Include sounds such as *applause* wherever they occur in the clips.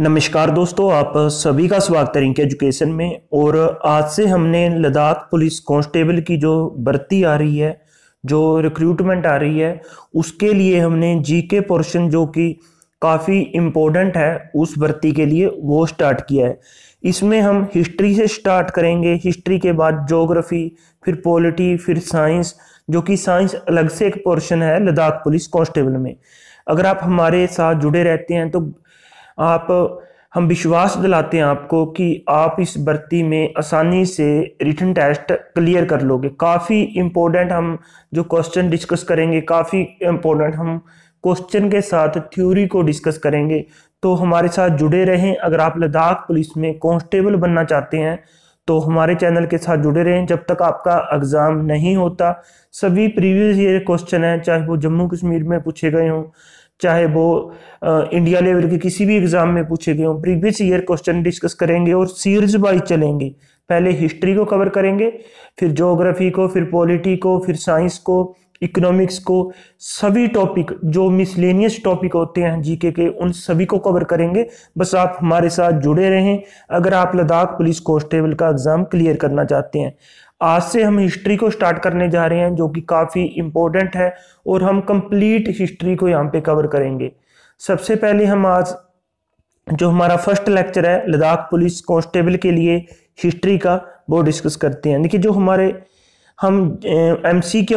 नमस्कार दोस्तों आप सभी का स्वागत है इनके एजुकेशन में और आज से हमने लद्दाख पुलिस कांस्टेबल की जो भर्ती आ रही है जो रिक्रूटमेंट आ रही है उसके लिए हमने जीके पोर्शन जो कि काफ़ी इम्पोर्टेंट है उस भर्ती के लिए वो स्टार्ट किया है इसमें हम हिस्ट्री से स्टार्ट करेंगे हिस्ट्री के बाद जोग्राफ़ी फिर पॉलिटी फिर साइंस जो कि साइंस अलग से एक पोर्शन है लद्दाख पुलिस कांस्टेबल में अगर आप हमारे साथ जुड़े रहते हैं तो आप हम विश्वास दिलाते हैं आपको कि आप इस भर्ती में आसानी से रिटर्न टेस्ट क्लियर कर लोगे काफ़ी इम्पोर्टेंट हम जो क्वेश्चन डिस्कस करेंगे काफ़ी इम्पोर्टेंट हम क्वेश्चन के साथ थ्योरी को डिस्कस करेंगे तो हमारे साथ जुड़े रहें अगर आप लद्दाख पुलिस में कॉन्स्टेबल बनना चाहते हैं तो हमारे चैनल के साथ जुड़े रहें जब तक आपका एग्ज़ाम नहीं होता सभी प्रीवियस ईयर क्वेश्चन हैं चाहे वो जम्मू कश्मीर में पूछे गए हों चाहे वो इंडिया लेवल के किसी भी एग्ज़ाम में पूछे गए हों प्रीवियस ईयर क्वेश्चन डिस्कस करेंगे और सीरीज वाइज चलेंगे पहले हिस्ट्री को कवर करेंगे फिर जोग्राफी को फिर पॉलिटी को फिर साइंस को इकोनॉमिक्स को सभी टॉपिक जो मिसलेनियस टॉपिक होते हैं जीके के उन सभी को कवर करेंगे बस आप हमारे साथ जुड़े रहें अगर आप लद्दाख पुलिस कॉन्स्टेबल का एग्ज़ाम क्लियर करना चाहते हैं आज से हम हिस्ट्री को स्टार्ट करने जा रहे हैं जो कि काफ़ी इम्पोर्टेंट है और हम कंप्लीट हिस्ट्री को यहाँ पे कवर करेंगे सबसे पहले हम आज जो हमारा फर्स्ट लेक्चर है लद्दाख पुलिस कांस्टेबल के लिए हिस्ट्री का वो डिस्कस करते हैं देखिए जो हमारे हम एम सी के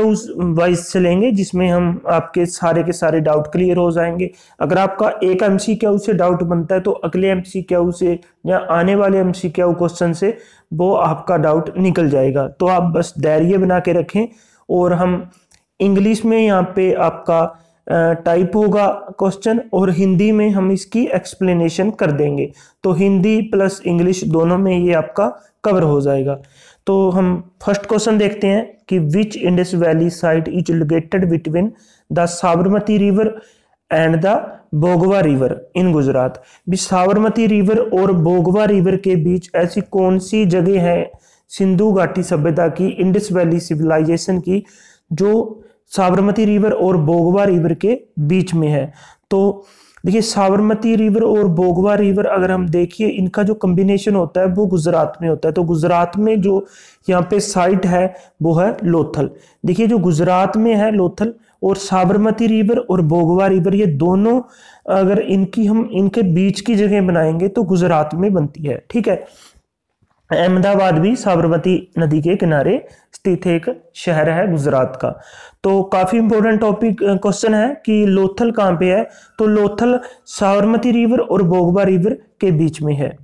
वाइज से लेंगे जिसमें हम आपके सारे के सारे डाउट क्लियर हो जाएंगे अगर आपका एक एम सी के से डाउट बनता है तो अगले एम सी के से या आने वाले एम सी के क्वेश्चन से वो आपका डाउट निकल जाएगा तो आप बस धैर्य बना के रखें और हम इंग्लिश में यहाँ पे आपका टाइप होगा क्वेश्चन और हिंदी में हम इसकी एक्सप्लेनेशन कर देंगे तो हिंदी प्लस इंग्लिश दोनों में ये आपका कवर हो जाएगा तो हम फर्स्ट क्वेश्चन देखते हैं कि which Indus valley site is located between the Sabarmati river and the Bhogava river in Gujarat भी साबरमती रिवर और बोगवा रिवर के बीच ऐसी कौन सी जगह है सिंधु घाटी सभ्यता की इंडस वैली सिविलाइजेशन की जो साबरमती रिवर और बोगवा रिवर के बीच में है तो देखिए साबरमती रिवर और बोगवा रिवर अगर हम देखिए इनका जो कम्बिनेशन होता है वो गुजरात में होता है तो गुजरात में जो यहाँ पे साइट है वो है लोथल देखिए जो गुजरात में है लोथल और साबरमती रिवर और बोगवा रिवर ये दोनों अगर इनकी हम इनके बीच की जगह बनाएंगे तो गुजरात में बनती है ठीक है अहमदाबाद भी साबरमती नदी के किनारे स्थित एक शहर है गुजरात का तो काफ़ी इंपॉर्टेंट टॉपिक क्वेश्चन है कि लोथल कहाँ पे है तो लोथल साबरमती रिवर और बोगबा रिवर के बीच में है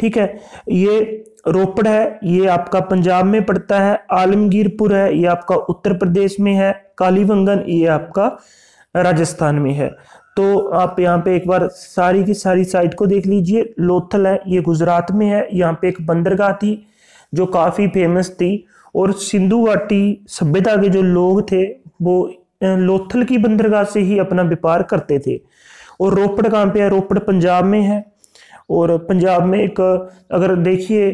ठीक है ये रोपड़ है ये आपका पंजाब में पड़ता है आलमगीरपुर है ये आपका उत्तर प्रदेश में है कालीवंगन ये आपका राजस्थान में है तो आप यहाँ पे एक बार सारी की सारी साइट को देख लीजिए लोथल है ये गुजरात में है यहाँ पे एक बंदरगाह थी जो काफ़ी फेमस थी और सिंधु घाटी सभ्यता के जो लोग थे वो लोथल की बंदरगाह से ही अपना व्यापार करते थे और रोपड़ कहाँ पे है रोपड़ पंजाब में है और पंजाब में एक अगर देखिए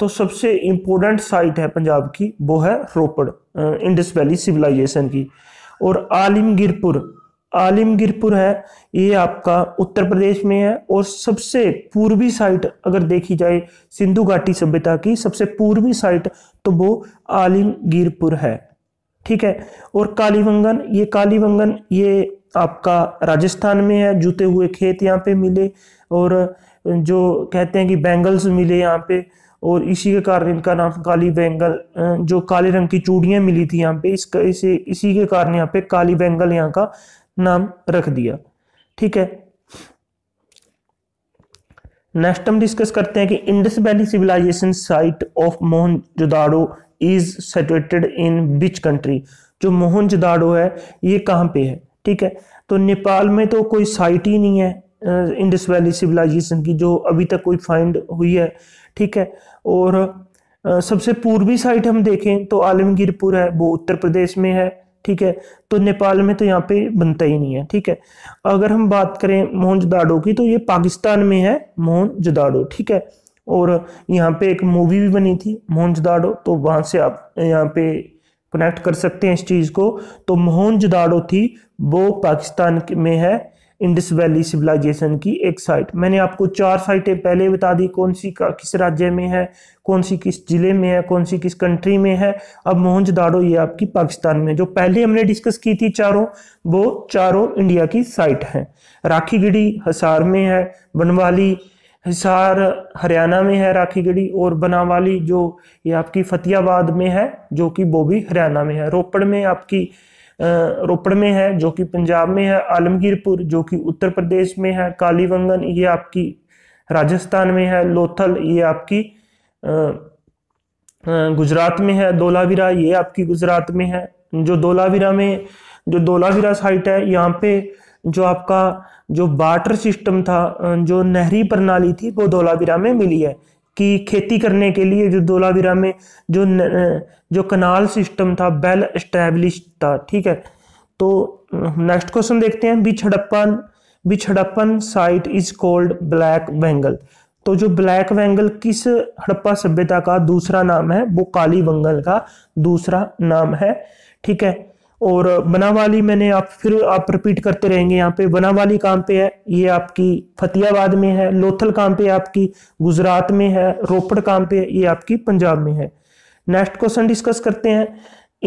तो सबसे इम्पोर्टेंट साइट है पंजाब की वो है रोपड़ इंडस वैली सिविलाइजेशन की और आलिमगिरपुर आलिमगिरपुर है ये आपका उत्तर प्रदेश में है और सबसे पूर्वी साइट अगर देखी जाए सिंधु घाटी सभ्यता की सबसे पूर्वी साइट तो वो आलिमगिरपुर है ठीक है और कालीवंगन ये कालीवंगन ये आपका राजस्थान में है जूते हुए खेत यहाँ पे मिले और जो कहते हैं कि बैंगल्स मिले यहाँ पे और इसी के कारण इनका नाम काली बैंगल जो काले रंग की चूड़ियाँ मिली थी यहाँ पे इसका इसे इसी के कारण यहाँ पे काली बैंगल यहाँ का नाम रख दिया ठीक है नेक्स्ट हम डिस्कस करते हैं कि Indus valley civilisation site of Mohenjodaro is situated in which country जो मोहन जुदाड़ो है ये कहाँ पे है ठीक है तो नेपाल में तो कोई साइट ही नहीं है इंडस वैली सिविलाइजेशन की जो अभी तक कोई फाइंड हुई है ठीक है और सबसे पूर्वी साइट हम देखें तो आलमगीरपुर है वो उत्तर प्रदेश में है ठीक है तो नेपाल में तो यहाँ पे बनता ही नहीं है ठीक है अगर हम बात करें मोहनजोदाड़ो की तो ये पाकिस्तान में है मोहनजोदाड़ो ठीक है और यहाँ पे एक मूवी भी बनी थी मोहनजोदाड़ो तो वहां से आप यहाँ पे कनेक्ट कर सकते हैं इस चीज़ को तो मोहनजोदाड़ो थी वो पाकिस्तान में है इंडस वैली सिविलाइजेशन की एक साइट मैंने आपको चार साइटें पहले बता दी कौन सी का किस राज्य में है कौन सी किस जिले में है कौन सी किस कंट्री में है अब मोहनजोदाड़ो ये आपकी पाकिस्तान में जो पहले हमने डिस्कस की थी चारों वो चारों इंडिया की साइट हैं राखीगढ़ी हिसार में है बनवाली हिसार हरियाणा में है राखीगढ़ी और बनावाली जो ये आपकी फतेहाबाद में है जो कि वो भी हरियाणा में है रोपड़ में आपकी रोपड़ में है जो कि पंजाब में है आलमगीरपुर जो कि उत्तर प्रदेश में है कालीवंगन ये आपकी राजस्थान में है लोथल ये आपकी गुजरात में है दोलावीरा ये आपकी गुजरात में है जो दोलावीरा में जो दोलावीरा साइट है यहाँ पे जो आपका जो वाटर सिस्टम था जो नहरी प्रणाली थी वो धोलावीरा में मिली है की खेती करने के लिए जो दोलावीरा में जो न, जो कनाल सिस्टम था वेल एस्टैब्लिश था ठीक है तो नेक्स्ट क्वेश्चन देखते हैं which Harappan which Harappan site is called black bangle तो जो ब्लैक बेंगल किस हड़प्पा सभ्यता का दूसरा नाम है वो काली बंगल का दूसरा नाम है ठीक है और बनावाली मैंने आप फिर आप रिपीट करते रहेंगे यहाँ पे बनावाली काम पे है ये आपकी फतेहाबाद में है लोथल काम पे आपकी गुजरात में है रोपड़ काम पे ये आपकी पंजाब में है नेक्स्ट क्वेश्चन डिस्कस करते हैं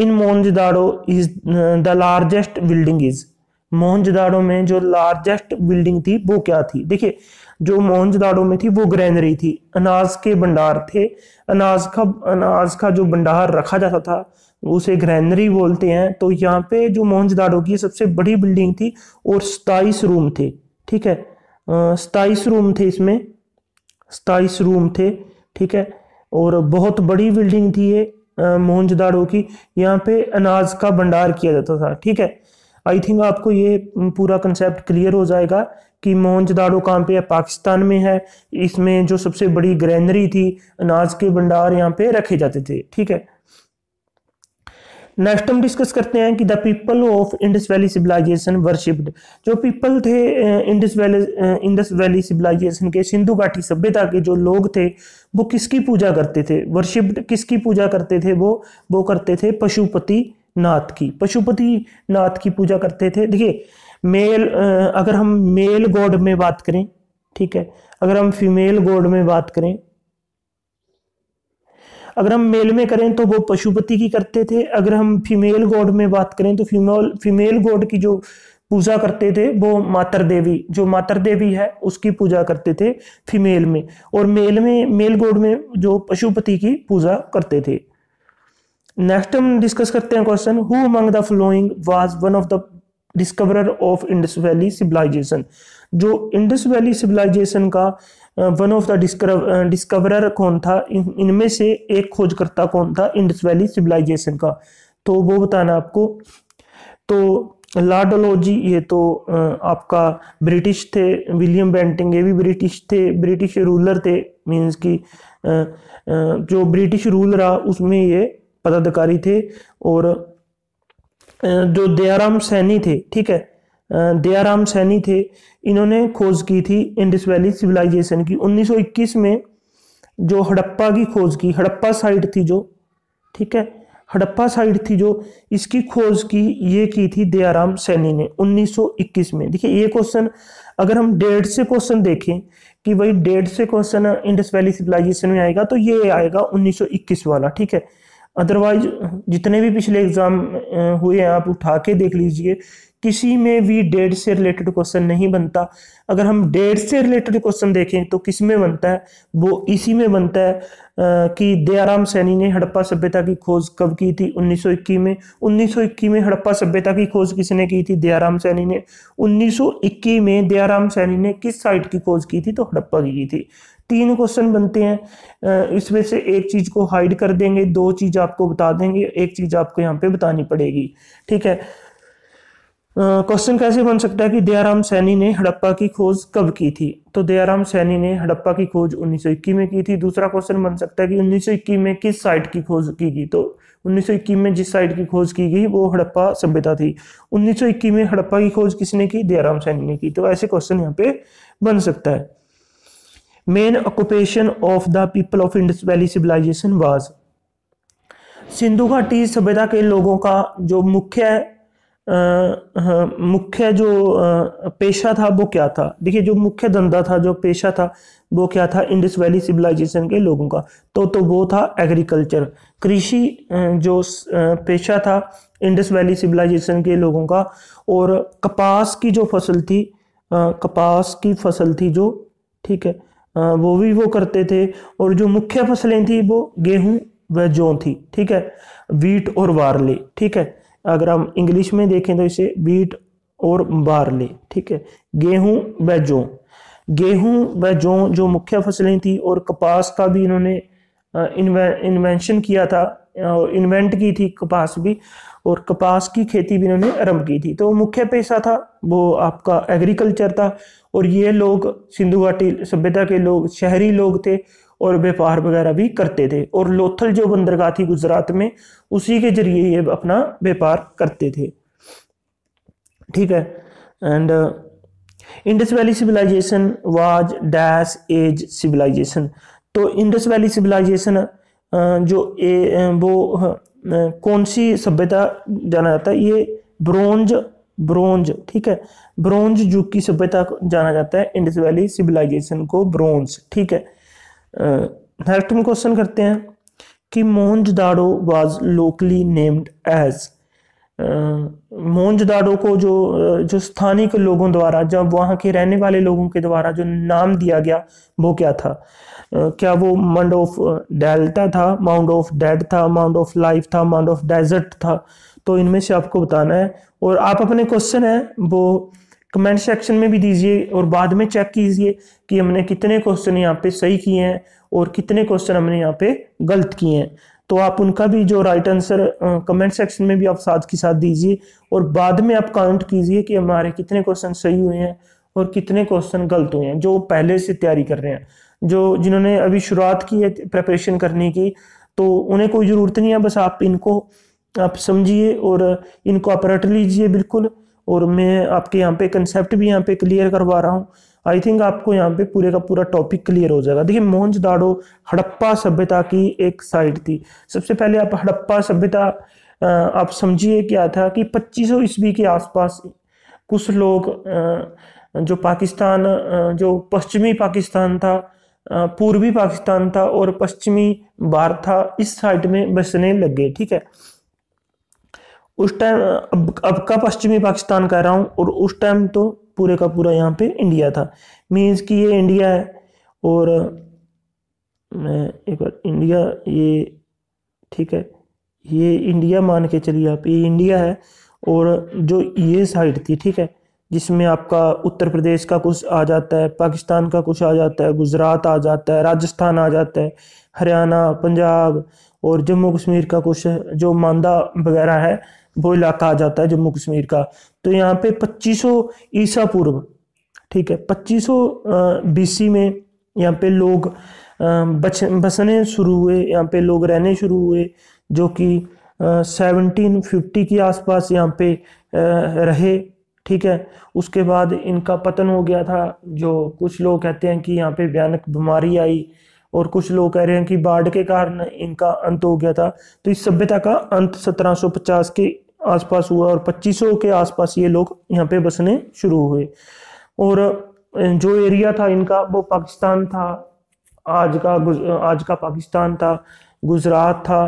in Mohenjodaro is the largest building is Mohenjodaro में जो लार्जेस्ट बिल्डिंग थी वो क्या थी देखिए जो मोहनजदाड़ो में थी वो ग्रैनरी थी अनाज के भंडार थे अनाज का अनाज का जो भंडार रखा जाता था उसे ग्रैनरी बोलते हैं तो यहाँ पे जो मोहनजदाड़ो की सबसे बड़ी बिल्डिंग थी और सताइस रूम थे ठीक है सताइस रूम थे इसमें सताइस रूम थे ठीक है और बहुत बड़ी बिल्डिंग थी ये मोहनजदाड़ो की यहाँ पे अनाज का भंडार किया जाता था ठीक है आई थिंक आपको ये पूरा कंसेप्ट क्लियर हो जाएगा कि मोहनजदाड़ो कहाँ पे है पाकिस्तान में है इसमें जो सबसे बड़ी ग्रैनरी थी अनाज के भंडार यहाँ पे रखे जाते थे ठीक है नेक्स्ट हम डिस्कस करते हैं कि the people of Indus valley civilisation worshipped जो पीपल थे Indus valley Indus valley civilisation के सिंधु घाटी सभ्यता के जो लोग थे वो किसकी पूजा करते थे वर्शिप्ड किसकी पूजा करते थे वो वो करते थे पशुपति नाथ की पशुपति नाथ की पूजा करते थे देखिए मेल अगर हम मेल गॉड में बात करें ठीक है अगर हम फीमेल गॉड में बात करें अगर हम मेल में करें तो वो पशुपति की करते थे अगर हम फीमेल गॉड में बात करें तो फीमेल फीमेल गॉड की जो पूजा करते थे वो मातर देवी जो मातर देवी है उसकी पूजा करते थे फीमेल में और मेल में मेल गोड में जो पशुपति की पूजा करते थे नेक्स्ट हम डिस्कस करते हैं question who among the following was one of the discoverer of Indus valley civilisation जो इंडस वैली सिविलाइजेशन का वन ऑफ द डिस्कवरर कौन था इनमें से एक खोजकर्ता कौन था इंडस वैली सिविलाइजेशन का तो वो बताना आपको तो लाडोलॉजी ये तो आपका ब्रिटिश थे विलियम बेंटिंग ये भी ब्रिटिश थे ब्रिटिश रूलर थे मीन्स की जो ब्रिटिश रूल रहा उसमें ये पदाधिकारी थे और जो दयाराम सैनी थे ठीक है दयाराम सैनी थे इन्होंने खोज की थी इंडस वैली सिविलाइजेशन की 1921 में जो हड़प्पा की खोज की हड़प्पा साइड थी जो ठीक है हड़प्पा साइड थी जो इसकी खोज की ये की थी दयाराम सैनी ने 1921 में देखिए ये क्वेश्चन अगर हम डेढ़ से क्वेश्चन देखें कि भाई डेढ़ से क्वेश्चन इंडस वैली सिविलाइजेशन में आएगा तो ये आएगा 1921 वाला ठीक है अदरवाइज जितने भी पिछले एग्ज़ाम हुए हैं आप उठा के देख लीजिए किसी में भी डेट से रिलेटेड क्वेश्चन नहीं बनता अगर हम डेट से रिलेटेड क्वेश्चन देखें तो किस में बनता है वो इसी में बनता है कि दयाराम सैनी ने हड़प्पा सभ्यता की खोज कब की थी 1921 में 1921 में हड़प्पा सभ्यता की खोज किसने की थी दयाराम सैनी ने 1921 में दयाराम सैनी ने किस साइट की खोज की थी तो हड़प्पा की थी तीन क्वेश्चन बनते हैं इसमें से एक चीज़ को हाइड कर देंगे दो चीज़ आपको बता देंगे एक चीज़ आपको यहाँ पे बतानी पड़ेगी ठीक है क्वेश्चन कैसे बन सकता है कि दयाराम सैनी ने हड़प्पा की खोज कब की थी तो दयाराम सैनी ने हड़प्पा की खोज उन्नीस में की थी दूसरा क्वेश्चन बन सकता है कि उन्नीस में किस साइट की खोज की गई तो उन्नीस में जिस साइट की खोज की गई वो हड़प्पा सभ्यता थी उन्नीस में हड़प्पा की खोज किसने की दयाराम सैनी ने की तो ऐसे क्वेश्चन यहाँ पे बन सकता है main occupation of the people of Indus valley civilisation was Sindhu घाटी सभ्यता के लोगों का जो मुख्य मुख्य जो आ, पेशा था वो क्या था देखिए जो मुख्य धंधा था जो पेशा था वो क्या था इंडस वैली सिविलाइजेशन के लोगों का तो तो वो था एग्रीकल्चर कृषि जो पेशा था इंडस वैली सिविलाइजेशन के लोगों का और कपास की जो फसल थी कपास की फसल थी जो ठीक है वो भी वो करते थे और जो मुख्य फसलें थी वो गेहूं व जौ थी ठीक है वीट और वारले ठीक है अगर हम इंग्लिश में देखें तो इसे वीट और बारले ठीक है गेहूं व जौ गेहूं व जौ जो मुख्य फसलें थी और कपास का भी इन्होंने इन्वेंशन किया था इन्वेंट की थी कपास भी और कपास की खेती भी इन्होंने आरम्भ की थी तो मुख्य पेशा था वो आपका एग्रीकल्चर था और ये लोग सिंधु घाटी सभ्यता के लोग शहरी लोग थे और व्यापार वगैरह भी करते थे और लोथल जो बंदरगाह थी गुजरात में उसी के जरिए ये अपना व्यापार करते थे ठीक है and Indus valley civilisation was dash age civilisation तो इंडस वैली सिविलाइजेशन जो ए uh, वो कौन सी सभ्यता जाना जाता है ये ब्रोंज ब्रोंज ठीक है ब्रोंज युग की सभ्यता को जाना जाता है इंडस वैली सिविलाइजेशन को ब्रोंज ठीक है नेक्स्ट हम क्वेश्चन करते हैं कि Mohenjodaro was locally named as Mohenjodaro को जो जो स्थानीय लोगों द्वारा जब वहाँ के रहने वाले लोगों के द्वारा जो नाम दिया गया वो क्या था क्या वो मंड ऑफ डेल्टा था माउंट ऑफ डेड था माउंट ऑफ लाइफ था माउंट ऑफ डेजर्ट था तो इनमें से आपको बताना है और आप अपने क्वेश्चन है वो कमेंट सेक्शन में भी दीजिए और बाद में चेक कीजिए कि हमने कितने क्वेश्चन यहाँ पे सही किए हैं और कितने क्वेश्चन हमने यहाँ पे गलत किए हैं तो आप उनका भी जो राइट आंसर कमेंट सेक्शन में भी आप साथ के साथ दीजिए और बाद में आप काउंट कीजिए कि हमारे कितने क्वेश्चन सही हुए हैं और कितने क्वेश्चन गलत हुए हैं जो पहले से तैयारी कर रहे हैं जो जिन्होंने अभी शुरुआत की है प्रेपरेशन करने की तो उन्हें कोई ज़रूरत नहीं है बस आप इनको आप समझिए और इनको आप रट लीजिए बिल्कुल और मैं आपके यहाँ पे कंसेप्ट भी यहाँ पे क्लियर करवा रहा हूँ आई थिंक आपको यहाँ पे पूरे का पूरा टॉपिक क्लियर हो जाएगा देखिए दाड़ो हड़प्पा सभ्यता की एक साइड थी सबसे पहले आप हड़प्पा सभ्यता आप समझिए क्या था कि 2500 ईस्वी के आसपास कुछ लोग जो पाकिस्तान जो पश्चिमी पाकिस्तान था पूर्वी पाकिस्तान था और पश्चिमी भारत था इस साइड में बसने लग गए ठीक है उस टाइम अब अब का पश्चिमी पाकिस्तान कह रहा हूँ और उस टाइम तो पूरे का पूरा यहाँ पे इंडिया था मीन्स कि ये इंडिया है और मैं एक बार इंडिया ये ठीक है ये इंडिया मान के चलिए आप ये इंडिया है और जो ये साइड थी ठीक है जिसमें आपका उत्तर प्रदेश का कुछ आ जाता है पाकिस्तान का कुछ आ जाता है गुजरात आ जाता है राजस्थान आ जाता है हरियाणा पंजाब और जम्मू कश्मीर का कुछ जो मांदा वगैरह है वो इलाका आ जाता है जम्मू कश्मीर का तो यहाँ पे 2500 ईसा पूर्व ठीक है 2500 बीसी में यहाँ पे लोग बच बसने शुरू हुए यहाँ पे लोग रहने शुरू हुए जो कि सेवनटीन फिफ्टी के आसपास यहाँ पे रहे ठीक है उसके बाद इनका पतन हो गया था जो कुछ लोग कहते हैं कि यहाँ पे भयानक बीमारी आई और कुछ लोग कह रहे हैं कि बाढ़ के कारण इनका अंत हो गया था तो इस सभ्यता का अंत 1750 के आसपास हुआ और 2500 के आसपास ये लोग यहाँ पे बसने शुरू हुए और जो एरिया था इनका वो पाकिस्तान था आज का आज का पाकिस्तान था गुजरात था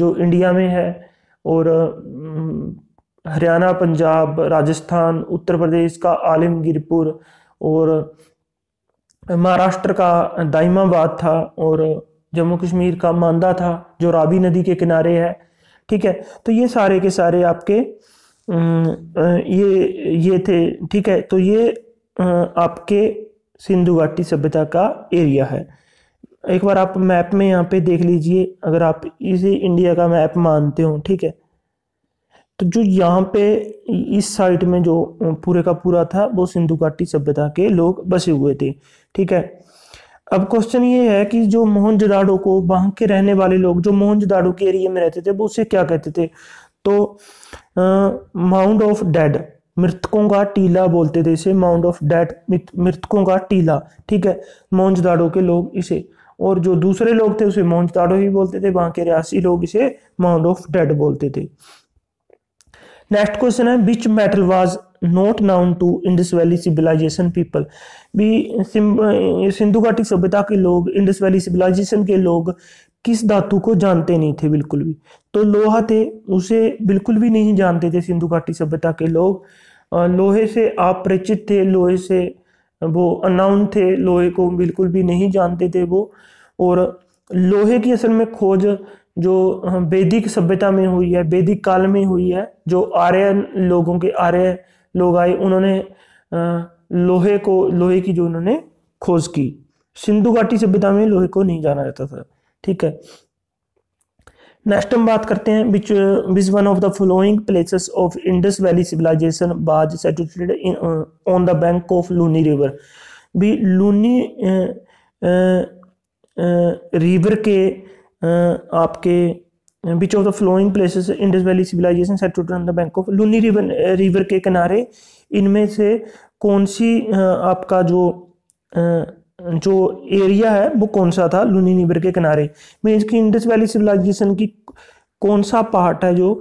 जो इंडिया में है और हरियाणा पंजाब राजस्थान उत्तर प्रदेश का आलमगीरपुर और महाराष्ट्र का दाइमाबाद था और जम्मू कश्मीर का मांदा था जो रावी नदी के किनारे है ठीक है तो ये सारे के सारे आपके ये ये थे ठीक है तो ये आपके सिंधु घाटी सभ्यता का एरिया है एक बार आप मैप में यहाँ पे देख लीजिए अगर आप इसे इंडिया का मैप मानते हो ठीक है तो जो यहाँ पे इस साइड में जो पूरे का पूरा था वो सिंधु घाटी सभ्यता के लोग बसे हुए थे ठीक है अब क्वेश्चन ये है कि जो मोहनजोदाड़ो को वहां के रहने वाले लोग जो मोहनजोदाड़ो के एरिया में रहते थे वो उसे क्या कहते थे तो माउंट ऑफ डेड मृतकों का टीला बोलते थे इसे माउंट ऑफ डेड मृतकों का टीला ठीक है मोहनजोदाड़ो के लोग इसे और जो दूसरे लोग थे उसे मोहनजोदाड़ो ही बोलते थे वहां के रियासी लोग इसे माउंट ऑफ डेड बोलते थे नेक्स्ट क्वेश्चन है which metal was not known to Indus valley civilisation people भी सिंधु घाटी सभ्यता के लोग इंडस वैली सिविलाइजेशन के लोग किस धातु को जानते नहीं थे बिल्कुल भी तो लोहा थे उसे बिल्कुल भी नहीं जानते थे सिंधु घाटी सभ्यता के लोग लोहे से आप परिचित थे लोहे से वो अनाउन थे लोहे को बिल्कुल भी नहीं जानते थे वो और लोहे की असल में खोज जो वैदिक सभ्यता में हुई है वैदिक काल में हुई है जो आर्य लोगों के आर्य लोग आए उन्होंने लोहे को लोहे की जो उन्होंने खोज की सिंधु घाटी सभ्यता में लोहे को नहीं जाना जाता था ठीक है नेक्स्ट हम बात करते हैं which was one of the following places of Indus valley civilisation was situated on the bank of Luni river भी लूनी रिवर के आपके which of the following places Indus valley civilisation situated the bank of Luni river river के किनारे इनमें से कौन सी आपका जो जो एरिया है वो कौन सा था लूनी रिवर के किनारे मीन्स की इंडस वैली सिविलाइजेशन की कौन सा पार्ट है जो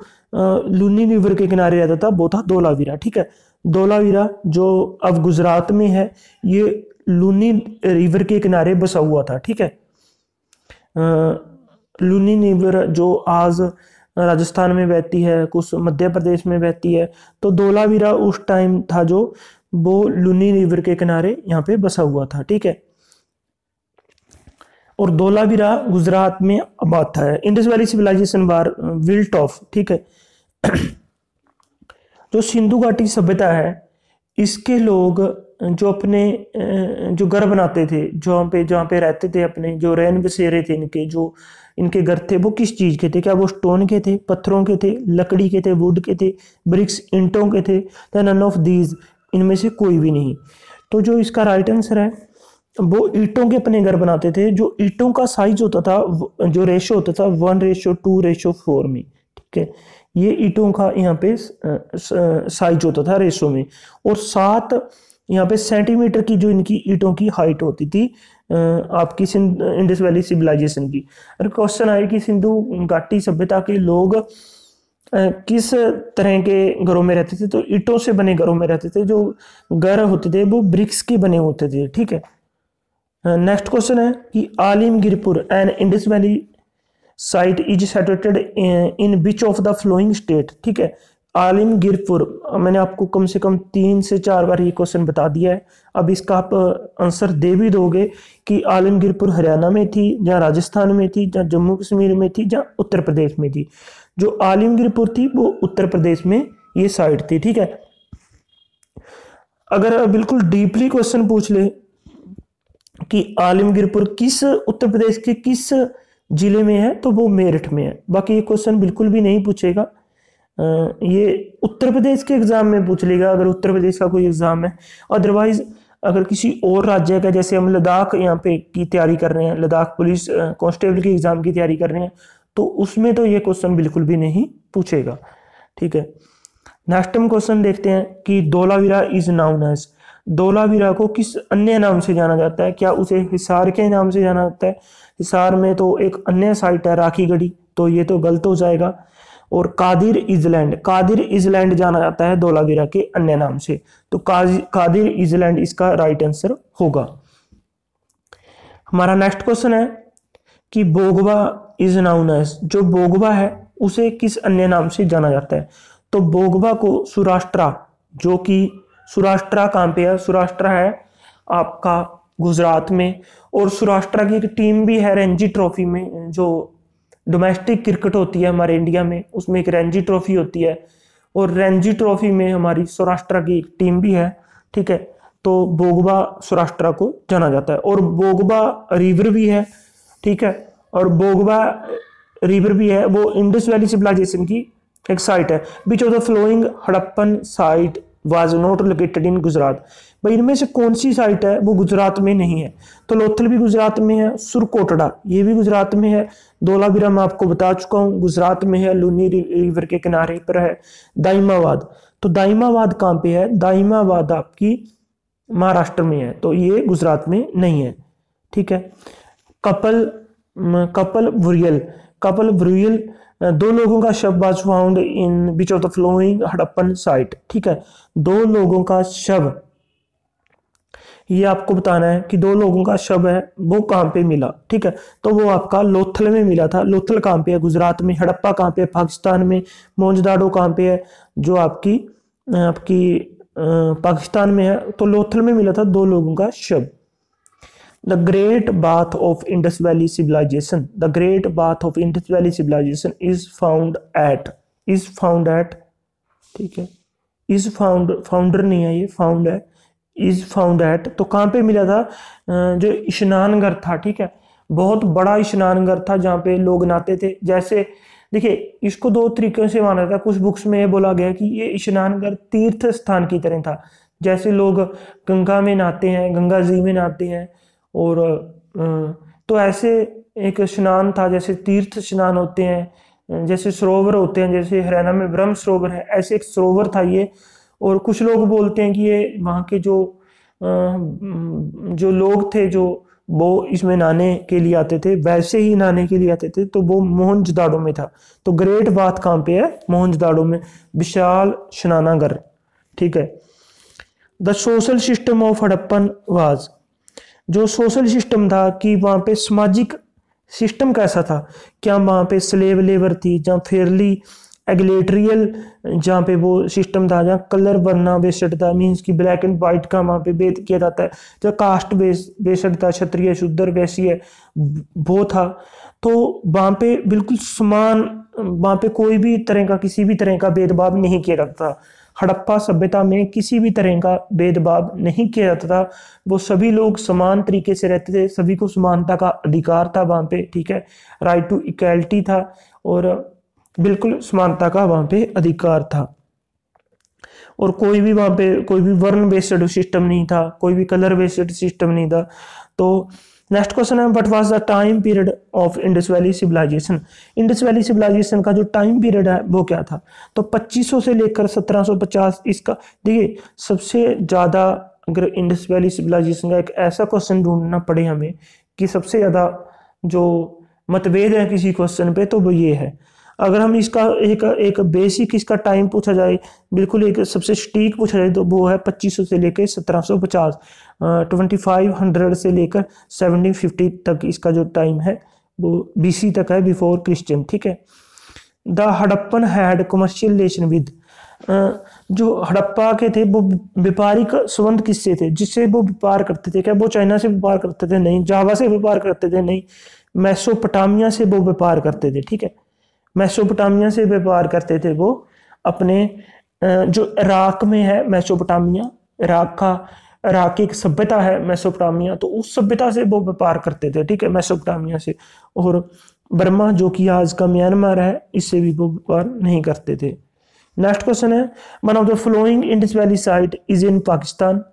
लूनी रिवर के किनारे रहता था वो था धोलावीरा ठीक है धोलावीरा जो अब गुजरात में है ये लूनी रिवर के किनारे बसा हुआ था ठीक है लूनी निवर जो आज राजस्थान में बहती है कुछ मध्य प्रदेश में बहती है तो धोलावीरा उस टाइम था जो वो लूनी निवर के किनारे यहाँ पे बसा हुआ था ठीक है और धोलावीरा गुजरात में आबाद था इंडस वैली सिविलाइजेशन बार विल्ट ऑफ ठीक है *clears throat* जो सिंधु घाटी सभ्यता है इसके लोग जो अपने जो घर बनाते थे जहाँ पे जहाँ पे रहते थे अपने जो रैन बसेरे थे इनके जो इनके घर थे वो किस चीज़ के थे क्या वो स्टोन के थे पत्थरों के थे लकड़ी के थे वुड के थे ब्रिक्स इंटों के थे या नन ऑफ दीज इनमें से कोई भी नहीं तो जो इसका राइट आंसर है वो ईटों के अपने घर बनाते थे जो ईंटों का साइज होता था जो रेशो होता था one ratio two ratio four में ठीक है ये ईंटों का यहाँ पे साइज होता था रेशो में और सात यहाँ पे सेंटीमीटर की जो इनकी ईटों की हाइट होती थी आपकी सिंध इंडस वैली सिविलाइजेशन की और क्वेश्चन आया कि सिंधु घाटी सभ्यता के लोग किस तरह के घरों में रहते थे तो ईटों से बने घरों में रहते थे जो घर होते थे वो ब्रिक्स के बने होते थे ठीक है नेक्स्ट क्वेश्चन है कि Alamgirpur and Indus valley site is situated in which of the following state ठीक है आलिमगीरपुर मैंने आपको कम से कम तीन से चार बार ये क्वेश्चन बता दिया है अब इसका आप आंसर दे भी दोगे कि आलिमगीरपुर हरियाणा में थी या राजस्थान में थी या जम्मू कश्मीर में थी या उत्तर प्रदेश में थी जो आलिमगीरपुर थी वो उत्तर प्रदेश में ये साइड थी ठीक है अगर बिल्कुल डीपली क्वेश्चन पूछ ले कि आलिमगिरपुर किस उत्तर प्रदेश के किस जिले में है तो वो मेरठ में है बाकी ये क्वेश्चन बिल्कुल भी नहीं पूछेगा ये उत्तर प्रदेश के एग्ज़ाम में पूछ लेगा अगर उत्तर प्रदेश का कोई एग्ज़ाम है अदरवाइज़ अगर किसी और राज्य का जैसे हम लद्दाख यहाँ पे की तैयारी कर रहे हैं लद्दाख पुलिस कांस्टेबल के एग्ज़ाम की तैयारी कर रहे हैं तो उसमें तो ये क्वेश्चन बिल्कुल भी नहीं पूछेगा ठीक है नेक्स्ट हम क्वेश्चन देखते हैं कि Dholavira is known as Dholavira को किस अन्य नाम से जाना जाता है क्या उसे हिसार के नाम से जाना जाता है हिसार में तो एक अन्य साइट है राखी गढ़ी तो ये तो गलत हो जाएगा और कादिर इजलैंड कादिर इजलैंड जाना जाता है धोलावीरा के अन्य नाम से तो कादिर इजलैंड इसका राइट आंसर होगा हमारा नेक्स्ट क्वेश्चन है कि बोगवा इज नाउन एज जो बोगवा है उसे किस अन्य नाम से जाना जाता है तो बोगवा को सुराष्ट्रा जो कि सुराष्ट्रा काम पे है सुराष्ट्रा है आपका गुजरात में और सुराष्ट्रा की एक टीम भी है रणजी ट्रॉफी में जो डोमेस्टिक क्रिकेट होती है हमारे इंडिया में उसमें एक रणजी ट्रॉफी होती है और रणजी ट्रॉफी में हमारी सौराष्ट्र की एक टीम भी है ठीक है तो बोगबा सौराष्ट्र को जाना जाता है और बोगबा रिवर भी है ठीक है और बोगबा रिवर भी है वो इंडस वैली सिविलाइजेशन की एक साइट है which of the following Harappan site was not located in Gujarat भाई इनमें से कौन सी साइट है वो गुजरात में नहीं है तो लोथल भी गुजरात में है सुरकोटड़ा ये भी गुजरात में है धोलावीरा मैं आपको बता चुका हूँ गुजरात में है लूनी रिवर के किनारे पर है दाइमाबाद तो दाइमाबाद कहाँ पे है दाइमाबाद आपकी महाराष्ट्र में है तो ये गुजरात में नहीं है ठीक है couple couple burial couple burial दो लोगों का शव was found in which of the following Harappan site ठीक है दो लोगों का शव ये आपको बताना है कि दो लोगों का शव है वो कहाँ पे मिला ठीक है तो वो आपका लोथल में मिला था लोथल कहाँ पे है गुजरात में हड़प्पा कहाँ पे है पाकिस्तान में मोजदाडो कहाँ पे है जो आपकी आपकी पाकिस्तान में है तो लोथल में मिला था दो लोगों का शव the great bath of Indus valley civilisation the great bath of Indus valley civilisation is found at is found at ठीक है इज फाउंड फाउंडर नहीं है ये फाउंड है इज फाउंड एट तो कहाँ पे मिला था जो घर था ठीक है बहुत बड़ा घर था जहाँ पे लोग नहाते थे जैसे देखिए इसको दो तरीकों से माना था कुछ बुक्स में ये बोला गया कि ये घर तीर्थ स्थान की तरह था जैसे लोग गंगा में नहाते हैं गंगा जी में नहाते हैं और तो ऐसे एक स्नान था जैसे तीर्थ स्नान होते हैं जैसे सरोवर होते हैं जैसे हरियाणा में ब्रह्म सरोवर है ऐसे एक सरोवर था ये और कुछ लोग बोलते हैं कि ये वहाँ के जो जो लोग थे जो वो इसमें नहाने के लिए आते थे वैसे ही नहाने के लिए आते थे तो वो मोहनजदाड़ो में था तो ग्रेट बात कहाँ पे है मोहनजदाड़ो में विशाल स्नानागर ठीक है the social system of Harappan was जो सोशल सिस्टम था कि वहाँ पे सामाजिक सिस्टम कैसा था क्या वहाँ पे स्लेव लेबर थी या फेरली एगलेट्रियल जहाँ पे वो सिस्टम था जहाँ कलर वरना बेस्ड था मीन्स कि ब्लैक एंड वाइट का वहाँ पे भेद किया जाता है जहाँ कास्ट बेस बेस्ड था क्षत्रिय शूद्र वैसी है वो था तो वहाँ पे बिल्कुल समान वहाँ पे कोई भी तरह का किसी भी तरह का भेदभाव नहीं किया जाता था हड़प्पा सभ्यता में किसी भी तरह का भेदभाव नहीं किया जाता था वो सभी लोग समान तरीके से रहते थे सभी को समानता का अधिकार था वहाँ पे ठीक है राइट टू इक्वलिटी था और बिल्कुल समानता का वहां पे अधिकार था और कोई भी वहां पे कोई भी वर्ण बेस्ड सिस्टम नहीं था कोई भी कलर बेस्ड सिस्टम नहीं था तो नेक्स्ट क्वेश्चन है what was the time period of Indus valley civilisation Indus valley civilisation का जो टाइम पीरियड है वो क्या था तो 2500 से लेकर 1750 इसका देखिए सबसे ज़्यादा अगर इंडस वैली सिविलाइजेशन का एक ऐसा क्वेश्चन ढूंढना पड़े हमें कि सबसे ज़्यादा जो मतभेद है किसी क्वेश्चन पे तो वो ये है अगर हम इसका एक एक बेसिक इसका टाइम पूछा जाए बिल्कुल एक सबसे स्टीक पूछा जाए तो वो है 2500 से लेकर 1750 2500 से लेकर 1750 तक इसका जो टाइम है वो बी तक है बिफोर क्रिश्चियन ठीक है the Harappan had commercial relation with जो हड़प्पा के थे वो व्यापारिक संबंध किससे थे जिससे वो व्यापार करते थे क्या वो चाइना से व्यापार करते थे नहीं जावा से व्यापार करते थे नहीं मैसोपटामिया से वो व्यापार करते थे ठीक है मैसोपोटामिया से व्यापार करते थे वो अपने जो इराक में है मैसोपोटामिया इराक का इराक की एक सभ्यता है मैसोपोटामिया तो उस सभ्यता से वो व्यापार करते थे ठीक है मैसोपोटामिया से और बर्मा जो कि आज का म्यांमार है इससे भी वो व्यापार नहीं करते थे नेक्स्ट क्वेश्चन है one of the following Indus valley site is in Pakistan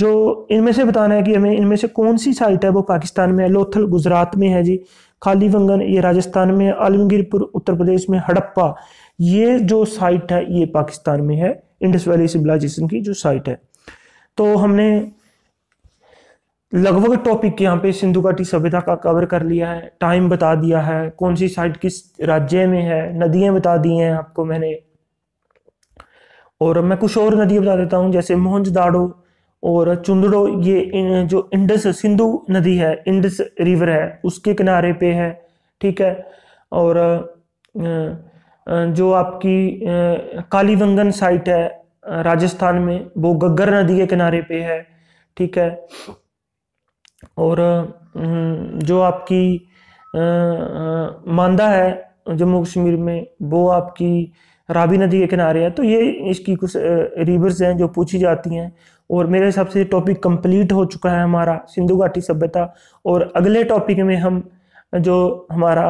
जो इनमें से बताना है कि हमें इनमें से कौन सी साइट है वो पाकिस्तान में है लोथल गुजरात में है जी खाली ये राजस्थान में आलमगीरपुर उत्तर प्रदेश में हड़प्पा ये जो साइट है ये पाकिस्तान में है इंडस वैली सिविलाइजेशन की जो साइट है तो हमने लगभग टॉपिक यहाँ पे सिंधु घाटी सभ्यता का कवर कर लिया है टाइम बता दिया है कौन सी साइट किस राज्य में है नदियां बता दी हैं आपको मैंने और मैं कुछ और नदियां बता देता हूँ जैसे मोहनजदाड़ो और चुंदड़ो ये जो इंडस सिंधु नदी है इंडस रिवर है उसके किनारे पे है ठीक है और जो आपकी कालीवंगन साइट है राजस्थान में वो गग्गर नदी के किनारे पे है ठीक है और जो आपकी मांदा है जम्मू कश्मीर में वो आपकी रावी नदी के किनारे है तो ये इसकी कुछ रिवर्स हैं जो पूछी जाती हैं और मेरे हिसाब से टॉपिक कंप्लीट हो चुका है हमारा सिंधु घाटी सभ्यता और अगले टॉपिक में हम जो हमारा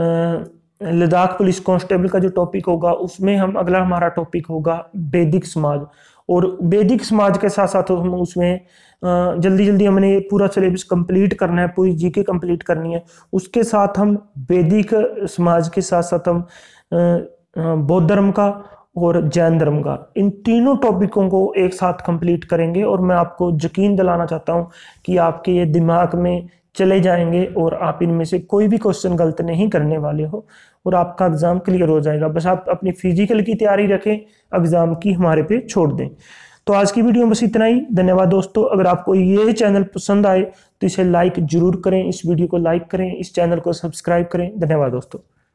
लद्दाख पुलिस कांस्टेबल का जो टॉपिक होगा उसमें हम अगला हमारा टॉपिक होगा वैदिक समाज और वैदिक समाज के साथ साथ हम उसमें जल्दी जल्दी हमने पूरा सिलेबस कंप्लीट करना है पूरी जीके कंप्लीट करनी है उसके साथ हम वैदिक समाज के साथ साथ हम बौद्ध धर्म का और जैन धर्म का इन तीनों टॉपिकों को एक साथ कंप्लीट करेंगे और मैं आपको यकीन दिलाना चाहता हूँ कि आपके ये दिमाग में चले जाएंगे और आप इनमें से कोई भी क्वेश्चन गलत नहीं करने वाले हो और आपका एग्ज़ाम क्लियर हो जाएगा बस आप अपनी फिजिकल की तैयारी रखें एग्ज़ाम की हमारे पे छोड़ दें तो आज की वीडियो बस इतना ही धन्यवाद दोस्तों अगर आपको ये चैनल पसंद आए तो इसे लाइक जरूर करें इस वीडियो को लाइक करें इस चैनल को सब्सक्राइब करें धन्यवाद दोस्तों